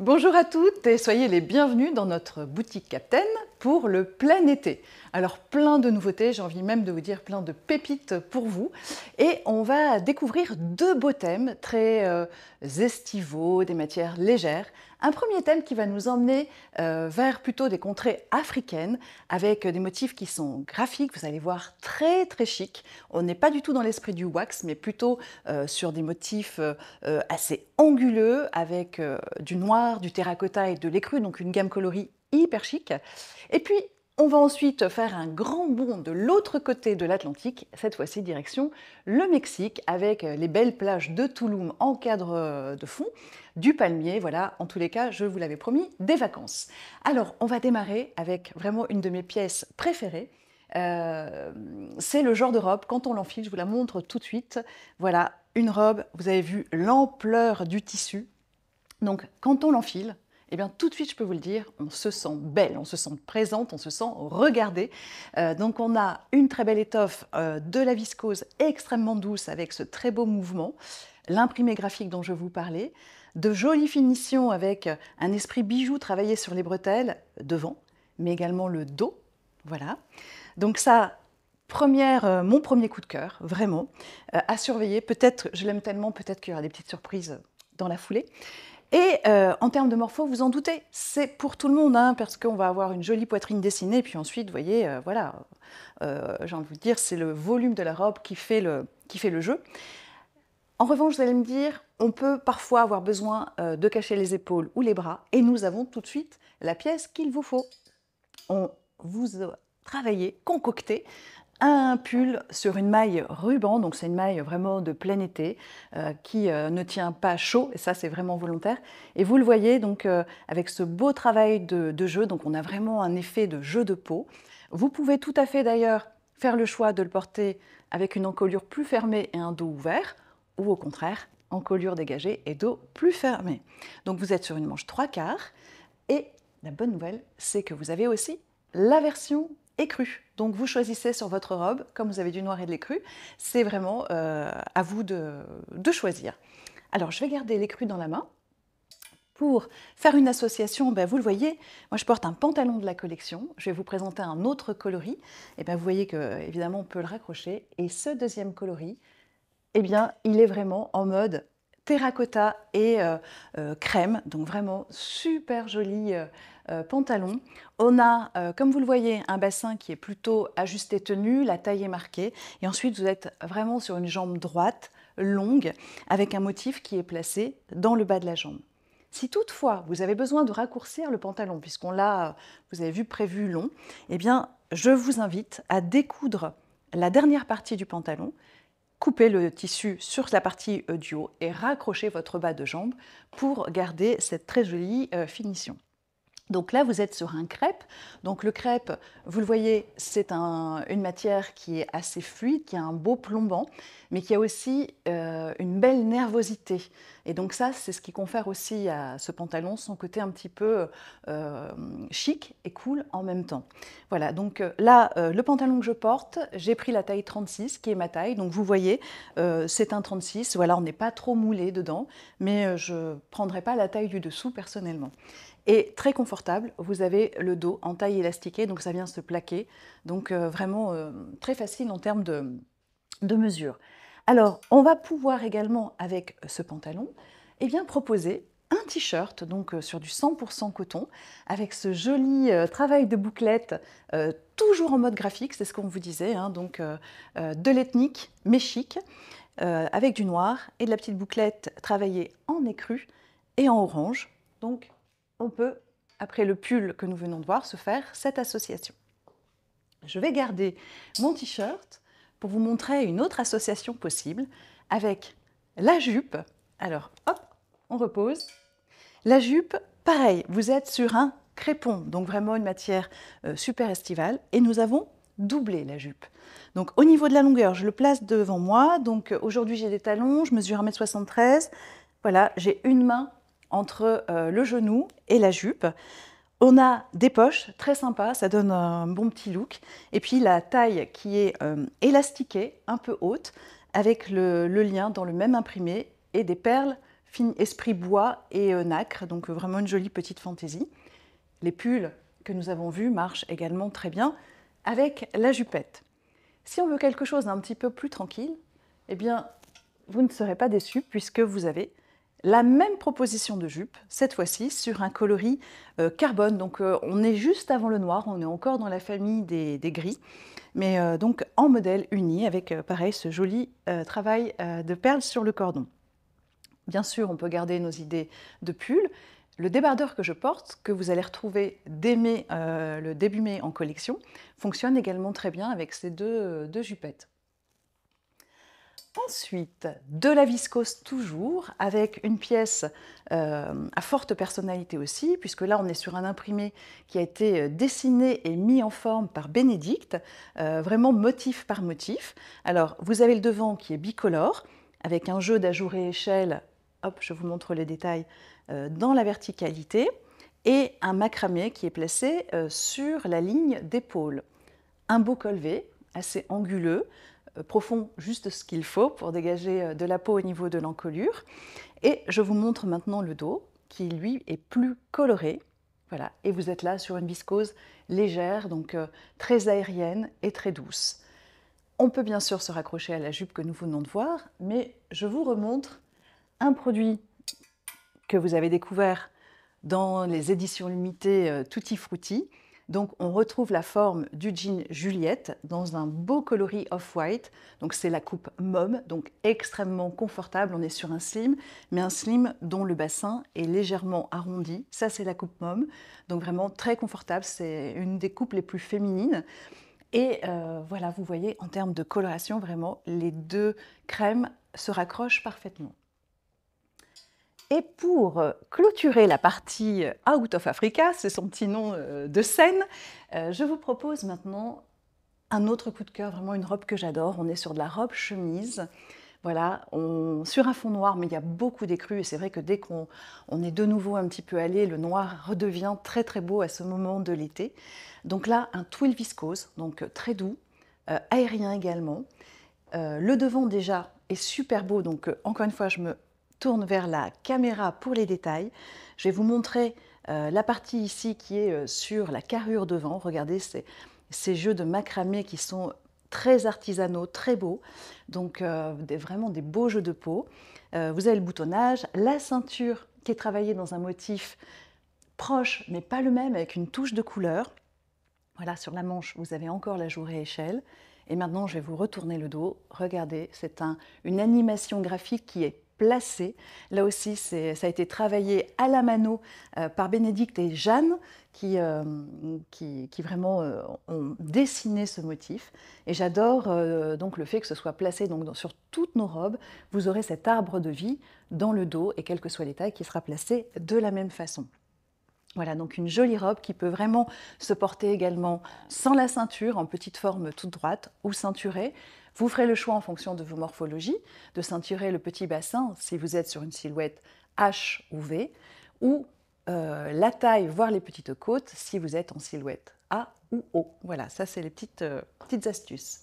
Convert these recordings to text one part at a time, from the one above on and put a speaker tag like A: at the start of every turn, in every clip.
A: Bonjour à toutes et soyez les bienvenus dans notre boutique Captain pour le plein été. Alors plein de nouveautés, j'ai envie même de vous dire plein de pépites pour vous. Et on va découvrir deux beaux thèmes très euh, estivaux, des matières légères. Un premier thème qui va nous emmener euh, vers plutôt des contrées africaines avec des motifs qui sont graphiques, vous allez voir très très chic. On n'est pas du tout dans l'esprit du wax, mais plutôt euh, sur des motifs assez anguleux avec du noir, du terracotta et de l'écru, donc une gamme coloris hyper chic. Et puis on va ensuite faire un grand bond de l'autre côté de l'Atlantique, cette fois-ci direction le Mexique, avec les belles plages de Tulum en cadre de fond, du palmier, voilà, en tous les cas, je vous l'avais promis, des vacances. Alors, on va démarrer avec vraiment une de mes pièces préférées. Euh, c'est le genre de robe, quand on l'enfile, je vous la montre tout de suite. Voilà, une robe, vous avez vu l'ampleur du tissu. Donc, quand on l'enfile, eh bien tout de suite, je peux vous le dire, on se sent belle, on se sent présente, on se sent regardée. Euh, donc on a une très belle étoffe euh, de la viscose extrêmement douce avec ce très beau mouvement, l'imprimé graphique dont je vous parlais, de jolies finitions avec un esprit bijou travaillé sur les bretelles devant, mais également le dos. Voilà. Donc ça, Première, euh, mon premier coup de cœur, vraiment, à surveiller. Peut-être, je l'aime tellement, peut-être qu'il y aura des petites surprises dans la foulée. Et euh, en termes de morpho, vous en doutez, c'est pour tout le monde, hein, parce qu'on va avoir une jolie poitrine dessinée, puis ensuite, vous voyez, euh, voilà, euh, j'ai envie de vous dire, c'est le volume de la robe qui fait le, qui fait le jeu. En revanche, vous allez me dire, on peut parfois avoir besoin de cacher les épaules ou les bras, et nous avons tout de suite la pièce qu'il vous faut. On vous a travaillé, concocté un pull sur une maille ruban, donc c'est une maille vraiment de plein été euh, qui euh, ne tient pas chaud, et ça c'est vraiment volontaire. Et vous le voyez donc euh, avec ce beau travail de, de, jeu, donc on a vraiment un effet de jeu de peau. Vous pouvez tout à fait d'ailleurs faire le choix de le porter avec une encolure plus fermée et un dos ouvert, ou au contraire, encolure dégagée et dos plus fermé. Donc vous êtes sur une manche trois quarts, et la bonne nouvelle, c'est que vous avez aussi la version écru. Donc vous choisissez sur votre robe, comme vous avez du noir et de l'écru, c'est vraiment euh, à vous de, choisir. Alors je vais garder l'écru dans la main. Pour faire une association, ben, vous le voyez, moi je porte un pantalon de la collection, je vais vous présenter un autre coloris, et eh ben, vous voyez que évidemment on peut le raccrocher, et ce deuxième coloris, eh bien il est vraiment en mode terracotta et euh, euh, crème, donc vraiment super joli euh, pantalon. On a, euh, comme vous le voyez, un bassin qui est plutôt ajusté tenu, la taille est marquée. Et ensuite, vous êtes vraiment sur une jambe droite, longue, avec un motif qui est placé dans le bas de la jambe. Si toutefois vous avez besoin de raccourcir le pantalon, puisqu'on l'a, euh, vous avez vu, prévu long, eh bien, je vous invite à découdre la dernière partie du pantalon, couper le tissu sur la partie du haut et raccrocher votre bas de jambe pour garder cette très jolie finition. Donc là, vous êtes sur un crêpe. Donc le crêpe, vous le voyez, c'est une matière qui est assez fluide, qui a un beau plombant, mais qui a aussi euh, une belle nervosité. Et donc ça, c'est ce qui confère aussi à ce pantalon son côté un petit peu euh, chic et cool en même temps. Voilà, donc euh, là, le pantalon que je porte, j'ai pris la taille 36, qui est ma taille. Donc vous voyez, c'est un 36. Voilà, on n'est pas trop moulé dedans, mais je ne prendrai pas la taille du dessous personnellement et très confortable. Vous avez le dos en taille élastiquée, donc ça vient se plaquer. Donc euh, vraiment euh, très facile en termes de, de mesure. Alors, on va pouvoir également, avec ce pantalon, eh bien, proposer un t-shirt, donc euh, sur du 100% coton, avec ce joli travail de bouclette, toujours en mode graphique, c'est ce qu'on vous disait, hein, donc de l'ethnique, mais chic, avec du noir et de la petite bouclette travaillée en écru et en orange, donc on peut, après le pull que nous venons de voir, se faire cette association. Je vais garder mon t-shirt pour vous montrer une autre association possible avec la jupe. Alors, hop, on repose. La jupe, pareil, vous êtes sur un crépon, donc vraiment une matière euh, super estivale, et nous avons doublé la jupe. Donc au niveau de la longueur, je le place devant moi, donc aujourd'hui j'ai des talons, je mesure 1m73, voilà, j'ai une main entre euh, le genou et la jupe. On a des poches très sympas, ça donne un bon petit look. Et puis la taille qui est euh, élastiquée, un peu haute, avec le, lien dans le même imprimé et des perles fines esprit bois et euh, nacre, donc vraiment une jolie petite fantaisie. Les pulls que nous avons vus marchent également très bien avec la jupette. Si on veut quelque chose d'un petit peu plus tranquille, eh bien vous ne serez pas déçus puisque vous avez la même proposition de jupe, cette fois-ci sur un coloris euh, carbone. Donc euh, on est juste avant le noir, on est encore dans la famille des, gris, mais euh, donc en modèle uni avec pareil ce joli travail de perles sur le cordon. Bien sûr, on peut garder nos idées de pull. Le débardeur que je porte, que vous allez retrouver dès le début mai en collection, fonctionne également très bien avec ces deux, deux jupettes. Ensuite, de la viscose toujours, avec une pièce euh, à forte personnalité aussi, puisque là on est sur un imprimé qui a été euh, dessiné et mis en forme par Bénédicte, euh, vraiment motif par motif. Alors vous avez le devant qui est bicolore, avec un jeu d'ajour et échelle, hop, je vous montre les détails, dans la verticalité, et un macramé qui est placé sur la ligne d'épaule. Un beau colvé, assez anguleux, euh, profond juste ce qu'il faut pour dégager euh, de la peau au niveau de l'encolure. Et je vous montre maintenant le dos qui lui est plus coloré. Voilà, et vous êtes là sur une viscose légère, donc euh, très aérienne et très douce. On peut bien sûr se raccrocher à la jupe que nous venons de voir, mais je vous remontre un produit que vous avez découvert dans les éditions limitées Tutti Frutti, donc on retrouve la forme du jean Juliette dans un beau coloris off-white. Donc c'est la coupe mom, donc extrêmement confortable. On est sur un slim, mais un slim dont le bassin est légèrement arrondi. Ça c'est la coupe mom, donc vraiment très confortable. C'est une des coupes les plus féminines. Et euh, voilà, vous voyez, en termes de coloration, vraiment, les deux crèmes se raccrochent parfaitement. Et pour clôturer la partie Out of Africa, c'est son petit nom euh, de scène, euh, je vous propose maintenant un autre coup de cœur, vraiment une robe que j'adore. On est sur de la robe chemise. Voilà, on, sur un fond noir, mais il y a beaucoup d'écrus. Et c'est vrai que dès qu'on on est de nouveau un petit peu allé, le noir redevient très très beau à ce moment de l'été. Donc là, un twill viscose, donc euh, très doux, aérien également. le devant déjà est super beau, donc encore une fois, je me tourne vers la caméra pour les détails. Je vais vous montrer euh, la partie ici qui est euh, sur la carrure devant. Regardez ces, ces, jeux de macramé qui sont très artisanaux, très beaux. Donc euh, des, vraiment des beaux jeux de peau. vous avez le boutonnage, la ceinture qui est travaillée dans un motif proche mais pas le même avec une touche de couleur. Voilà, sur la manche, vous avez encore la jourée échelle. Et maintenant, je vais vous retourner le dos. Regardez, c'est un, une animation graphique qui est Là aussi, ça a été travaillé à la mano euh, par Bénédicte et Jeanne qui, euh, vraiment euh, ont dessiné ce motif. Et j'adore donc le fait que ce soit placé donc, sur toutes nos robes. Vous aurez cet arbre de vie dans le dos et quel que soit les tailles qui sera placé de la même façon. Voilà, donc une jolie robe qui peut vraiment se porter également sans la ceinture, en petite forme toute droite ou ceinturée. Vous ferez le choix en fonction de vos morphologies de ceinturer le petit bassin si vous êtes sur une silhouette H ou V, ou euh, la taille, voire les petites côtes si vous êtes en silhouette A ou O. Voilà, ça c'est les petites, euh, petites astuces.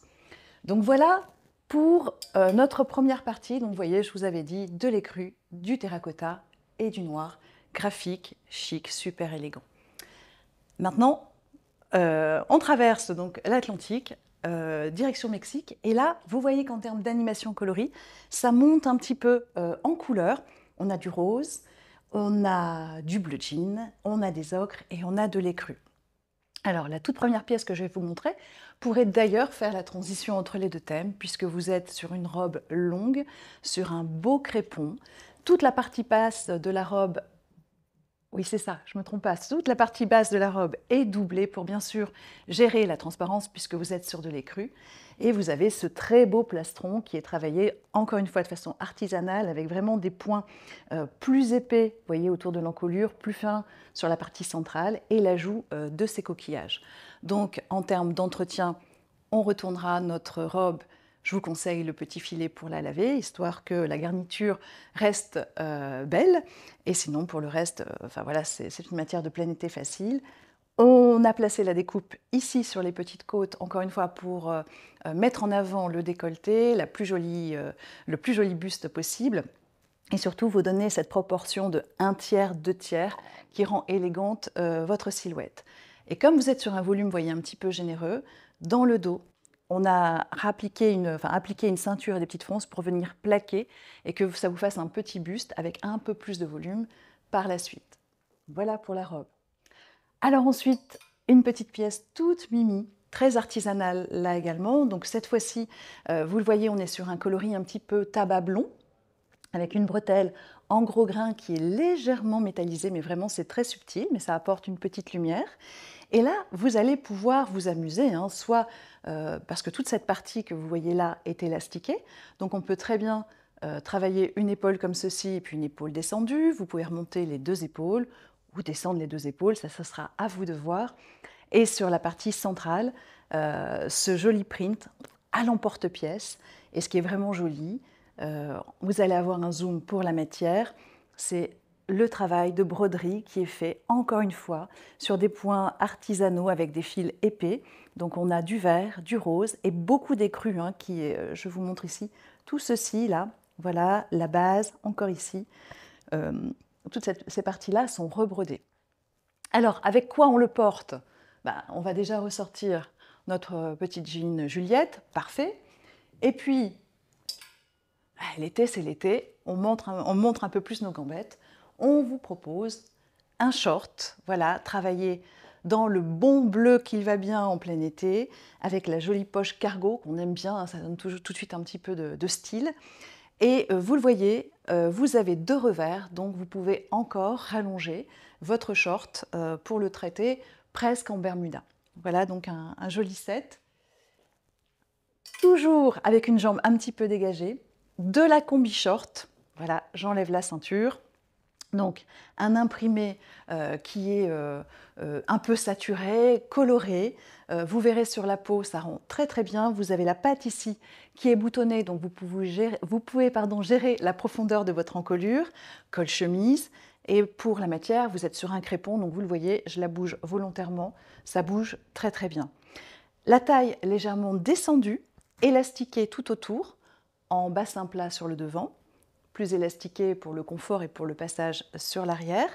A: Donc voilà pour euh, notre première partie. Donc vous voyez, je vous avais dit de l'écru, du terracotta et du noir, graphique, chic, super élégant. Maintenant, euh, on traverse donc l'Atlantique, euh, direction Mexique, et là, vous voyez qu'en termes d'animation coloris, ça monte un petit peu euh, en couleur. On a du rose, on a du bleu jean, on a des ocres et on a de l'écru. Alors, la toute première pièce que je vais vous montrer pourrait d'ailleurs faire la transition entre les deux thèmes, puisque vous êtes sur une robe longue, sur un beau crépon. Toute la partie passe de la robe oui, c'est ça, je ne me trompe pas. Toute la partie basse de la robe est doublée pour bien sûr gérer la transparence puisque vous êtes sur de l'écru. Et vous avez ce très beau plastron qui est travaillé encore une fois de façon artisanale avec vraiment des points euh, plus épais, vous voyez, autour de l'encolure, plus fins sur la partie centrale et l'ajout euh, de ces coquillages. Donc en termes d'entretien, on retournera notre robe je vous conseille le petit filet pour la laver, histoire que la garniture reste euh, belle. Et sinon, pour le reste, euh, enfin voilà, c'est une matière de plein été facile. On a placé la découpe ici sur les petites côtes, encore une fois pour euh, mettre en avant le décolleté, la plus jolie, le plus joli buste possible. Et surtout, vous donner cette proportion de 1 tiers, 2 tiers qui rend élégante votre silhouette. Et comme vous êtes sur un volume, voyez, un petit peu généreux, dans le dos, on a appliqué une, ceinture et des petites fronces pour venir plaquer et que ça vous fasse un petit buste avec un peu plus de volume par la suite. Voilà pour la robe. Alors ensuite, une petite pièce toute mimi, très artisanale là également. Donc cette fois-ci, euh, vous le voyez, on est sur un coloris un petit peu tabac blond avec une bretelle en gros grain qui est légèrement métallisée, mais vraiment c'est très subtil, mais ça apporte une petite lumière. Et là, vous allez pouvoir vous amuser, hein, soit euh, parce que toute cette partie que vous voyez là est élastiquée, donc on peut très bien euh, travailler une épaule comme ceci puis une épaule descendue, vous pouvez remonter les deux épaules ou descendre les deux épaules, ça, ça sera à vous de voir. Et sur la partie centrale, euh, ce joli print à l'emporte-pièce, et ce qui est vraiment joli, vous allez avoir un zoom pour la matière, c'est le travail de broderie qui est fait encore une fois sur des points artisanaux avec des fils épais. Donc on a du vert, du rose et beaucoup d'écrus hein, qui, euh, je vous montre ici, tout ceci là, voilà la base encore ici. Euh, toutes ces parties-là sont rebrodées. Alors avec quoi on le porte ben, On va déjà ressortir notre petite jean Juliette, parfait. Et puis, ah, l'été c'est l'été, on montre, on montre un peu plus nos gambettes on vous propose un short. Voilà, travailler dans le bon bleu qu'il va bien en plein été, avec la jolie poche cargo qu'on aime bien, hein, ça donne tout, de suite un petit peu de, style. Et euh, vous le voyez, euh, vous avez deux revers, donc vous pouvez encore rallonger votre short euh, pour le traiter presque en Bermuda. Voilà donc un, un joli set. Toujours avec une jambe un petit peu dégagée, de la combi short. Voilà, j'enlève la ceinture, donc un imprimé euh, qui est euh, euh, un peu saturé, coloré, vous verrez sur la peau, ça rend très très bien. Vous avez la pâte ici qui est boutonnée, donc vous pouvez gérer, gérer la profondeur de votre encolure, col chemise. Et pour la matière, vous êtes sur un crépon, donc vous le voyez, je la bouge volontairement, ça bouge très très bien. La taille légèrement descendue, élastiquée tout autour, en bassin plat sur le devant plus élastiqué pour le confort et pour le passage sur l'arrière.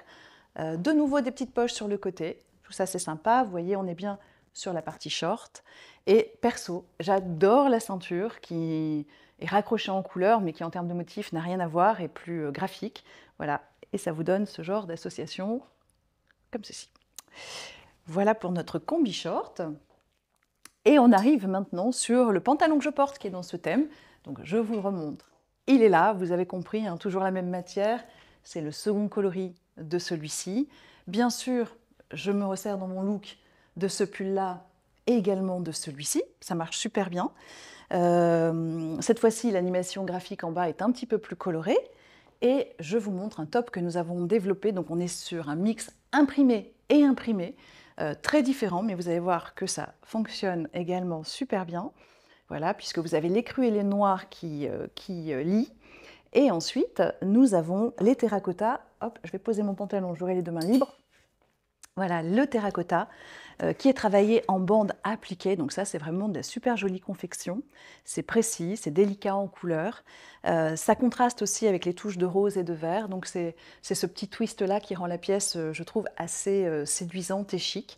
A: Euh, de nouveau des petites poches sur le côté. Tout ça c'est sympa. Vous voyez, on est bien sur la partie short. Et perso, j'adore la ceinture qui est raccrochée en couleur, mais qui en termes de motif n'a rien à voir et plus euh, graphique. Voilà. Et ça vous donne ce genre d'association comme ceci. Voilà pour notre combi short. Et on arrive maintenant sur le pantalon que je porte qui est dans ce thème. Donc je vous le remontre. Il est là, vous avez compris, hein, toujours la même matière. C'est le second coloris de celui-ci. Bien sûr, je me resserre dans mon look de ce pull-là et également de celui-ci. Ça marche super bien. Euh, cette fois-ci, l'animation graphique en bas est un petit peu plus colorée. Et je vous montre un top que nous avons développé. Donc on est sur un mix imprimé et imprimé, euh, très différent, mais vous allez voir que ça fonctionne également super bien voilà, puisque vous avez les crues et les noirs qui, euh, qui euh, lient. Et ensuite, nous avons les terracotta. Hop, je vais poser mon pantalon, j'aurai les deux mains libres. Voilà, le terracotta euh, qui est travaillé en bande appliquée. Donc ça, c'est vraiment de la super jolie confection. C'est précis, c'est délicat en couleur. ça contraste aussi avec les touches de rose et de vert. Donc c'est ce petit twist-là qui rend la pièce, je trouve, assez séduisante et chic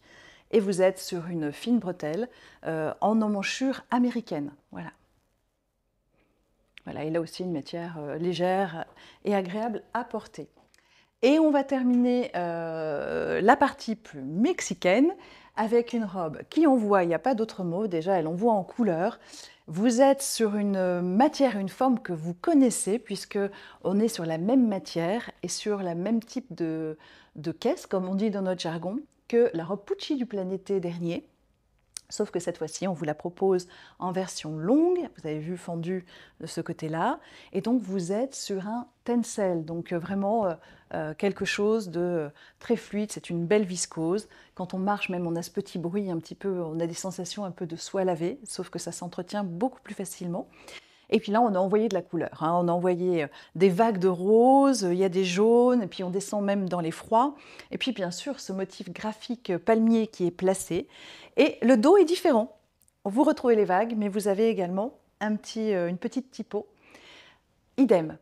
A: et vous êtes sur une fine bretelle euh, en emmanchure américaine. Voilà. Voilà, et là aussi une matière euh, légère et agréable à porter. Et on va terminer euh, la partie plus mexicaine avec une robe qui voit, il n'y a pas d'autre mot, déjà elle envoie en couleur. Vous êtes sur une matière, une forme que vous connaissez puisque on est sur la même matière et sur la même type de caisse, comme on dit dans notre jargon que la robe Pucci du planété dernier. Sauf que cette fois-ci, on vous la propose en version longue. Vous avez vu fendu de ce côté-là. Et donc, vous êtes sur un tencel. Donc, euh, vraiment euh, euh, quelque chose de très fluide. C'est une belle viscose. Quand on marche, même, on a ce petit bruit un petit peu. On a des sensations un peu de soie lavée. Sauf que ça s'entretient beaucoup plus facilement. Et puis là, on a envoyé de la couleur. Hein. On a envoyé euh, des vagues de rose. Euh, il y a des jaunes, et puis on descend même dans les froids. Et puis bien sûr, ce motif graphique euh, palmier qui est placé. Et le dos est différent. Vous retrouvez les vagues, mais vous avez également un petit, une petite typo. Idem,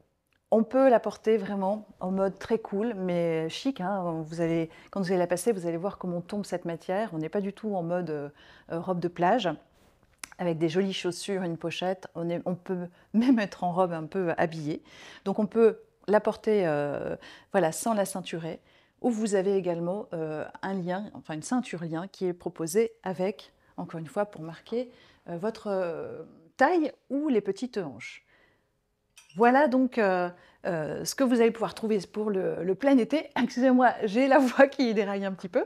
A: on peut la porter vraiment en mode très cool, mais chic. Hein. Vous allez, quand vous allez la passer, vous allez voir comment tombe cette matière. On n'est pas du tout en mode robe de plage avec des jolies chaussures, une pochette. On, on peut même être en robe un peu euh, habillée. Donc on peut la porter euh, voilà, sans la ceinturer. Ou vous avez également euh, un lien, enfin une ceinture lien qui est proposée avec, encore une fois, pour marquer votre taille ou les petites hanches. Voilà donc euh, ce que vous allez pouvoir trouver pour le, plein été. Excusez-moi, j'ai la voix qui déraille un petit peu.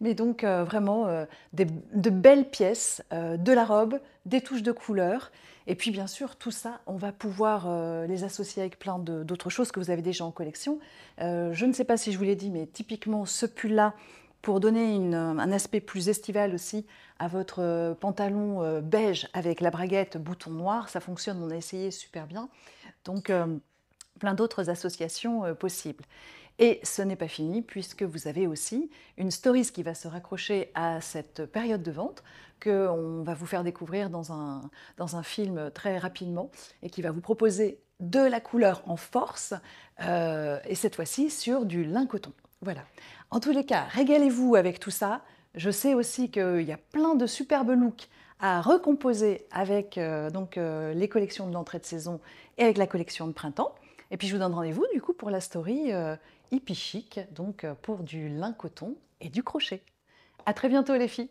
A: Mais donc euh, vraiment euh, de belles pièces, de la robe, des touches de couleur. Et puis bien sûr, tout ça, on va pouvoir les associer avec plein d'autres choses que vous avez déjà en collection. je ne sais pas si je vous l'ai dit, mais typiquement ce pull-là, pour donner un aspect plus estival aussi à votre pantalon beige avec la braguette bouton noir. Ça fonctionne, on a essayé super bien. Donc plein d'autres associations euh, possibles. Et ce n'est pas fini puisque vous avez aussi une stories qui va se raccrocher à cette période de vente que va vous faire découvrir dans un, film très rapidement et qui va vous proposer de la couleur en force euh, et cette fois-ci sur du lin coton. Voilà. En tous les cas, régalez-vous avec tout ça. Je sais aussi qu'il y a plein de superbes looks à recomposer avec euh, donc, les collections de l'entrée de saison et avec la collection de printemps. Et puis je vous donne rendez-vous du coup pour la story euh, hippie chic, donc euh, pour du lin coton et du crochet. À très bientôt les filles